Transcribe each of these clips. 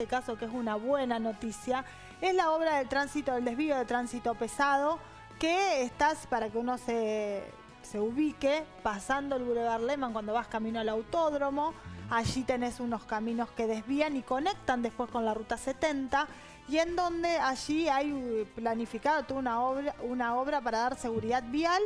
este caso que es una buena noticia, es la obra del tránsito, del desvío de tránsito pesado, que estás, para que uno se, ubique, pasando el Boulevard Lehman cuando vas camino al autódromo, allí tenés unos caminos que desvían y conectan después con la Ruta 70, y en donde allí hay planificado toda una obra, una obra para dar seguridad vial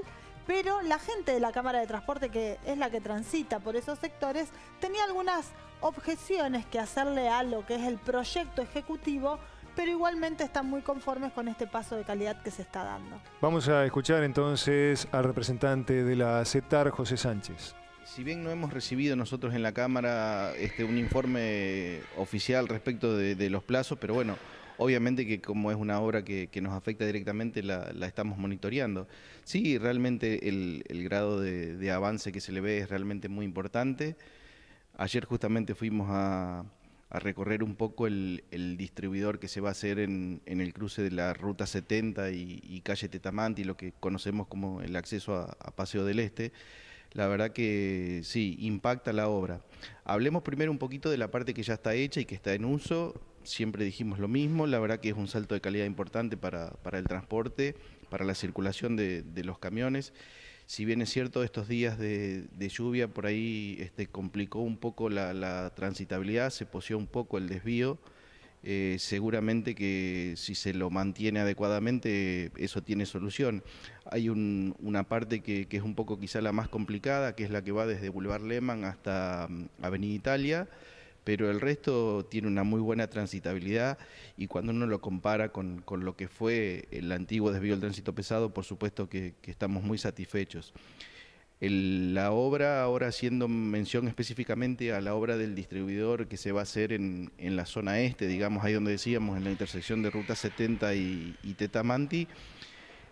pero la gente de la Cámara de Transporte, que es la que transita por esos sectores, tenía algunas objeciones que hacerle a lo que es el proyecto ejecutivo, pero igualmente están muy conformes con este paso de calidad que se está dando. Vamos a escuchar entonces al representante de la CETAR, José Sánchez. Si bien no hemos recibido nosotros en la Cámara este, un informe oficial respecto de los plazos, pero bueno, Obviamente que como es una obra que, nos afecta directamente, la, estamos monitoreando. Sí, realmente el, grado de, avance que se le ve es realmente muy importante. Ayer justamente fuimos a, recorrer un poco el, distribuidor que se va a hacer en, el cruce de la Ruta 70 y, calle Tetamanti, lo que conocemos como el acceso a, a Paseo del Este la verdad que sí, impacta la obra. Hablemos primero un poquito de la parte que ya está hecha y que está en uso siempre dijimos lo mismo, la verdad que es un salto de calidad importante para, el transporte, para la circulación de, los camiones. Si bien es cierto, estos días de, lluvia por ahí este, complicó un poco la, transitabilidad, se poseó un poco el desvío. Eh, seguramente que si se lo mantiene adecuadamente, eso tiene solución. Hay una parte que, que, es un poco quizá la más complicada, que es la que va desde Boulevard Lehman hasta mm, Avenida Italia pero el resto tiene una muy buena transitabilidad y cuando uno lo compara con, lo que fue el antiguo desvío del tránsito pesado, por supuesto que, estamos muy satisfechos. la obra, ahora haciendo mención específicamente a la obra del distribuidor que se va a hacer en, en la zona este, digamos, ahí donde decíamos, en la intersección de Ruta 70 y, Tetamanti,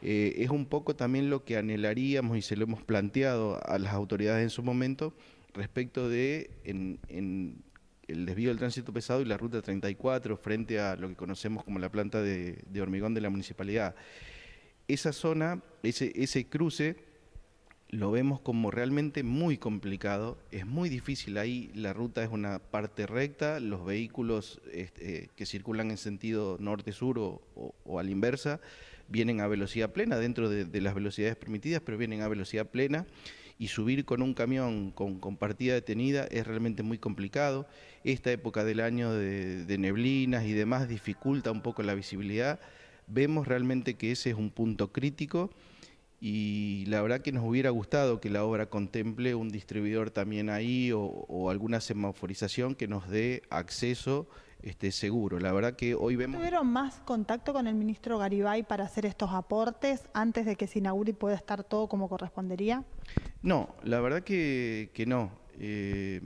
eh, es un poco también lo que anhelaríamos y se lo hemos planteado a las autoridades en su momento respecto de en el desvío del tránsito pesado y la ruta 34 frente a lo que conocemos como la planta de, hormigón de la municipalidad. Esa zona, ese, ese cruce, lo vemos como realmente muy complicado, es muy difícil ahí, la ruta es una parte recta, los vehículos este, eh, que circulan en sentido norte-sur o, o, a la inversa vienen a velocidad plena, dentro de, de las velocidades permitidas, pero vienen a velocidad plena y subir con un camión con, compartida partida detenida es realmente muy complicado. Esta época del año de, neblinas y demás dificulta un poco la visibilidad. Vemos realmente que ese es un punto crítico y la verdad que nos hubiera gustado que la obra contemple un distribuidor también ahí o, o alguna semaforización que nos dé acceso este, seguro. La verdad que hoy vemos... ¿Tuvieron más contacto con el ministro Garibay para hacer estos aportes antes de que se inaugure y pueda estar todo como correspondería? No, la verdad que, no. Eh,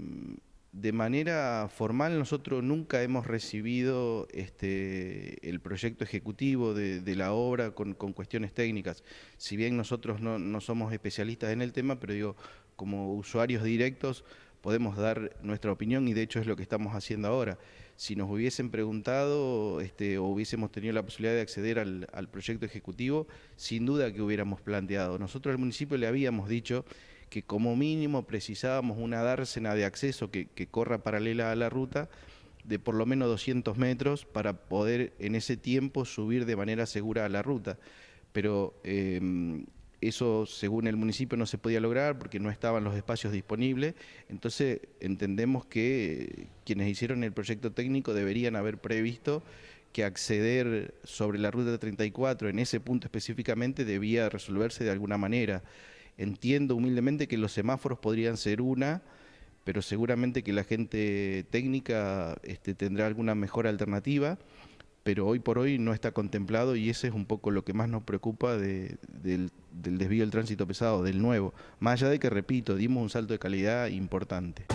de manera formal nosotros nunca hemos recibido este, el proyecto ejecutivo de, la obra con, cuestiones técnicas. Si bien nosotros no, no somos especialistas en el tema, pero digo, como usuarios directos podemos dar nuestra opinión y de hecho es lo que estamos haciendo ahora. Si nos hubiesen preguntado este, o hubiésemos tenido la posibilidad de acceder al, proyecto ejecutivo, sin duda que hubiéramos planteado. Nosotros al municipio le habíamos dicho que como mínimo precisábamos una dársena de acceso que, corra paralela a la ruta de por lo menos 200 metros para poder en ese tiempo subir de manera segura a la ruta. Pero em, eso, según el municipio, no se podía lograr porque no estaban los espacios disponibles. Entonces, entendemos que quienes hicieron el proyecto técnico deberían haber previsto que acceder sobre la ruta 34 en ese punto específicamente debía resolverse de alguna manera. Entiendo humildemente que los semáforos podrían ser una, pero seguramente que la gente técnica este, tendrá alguna mejor alternativa pero hoy por hoy no está contemplado y ese es un poco lo que más nos preocupa del desvío del tránsito pesado, del nuevo, más allá de que, repito, dimos un salto de calidad importante.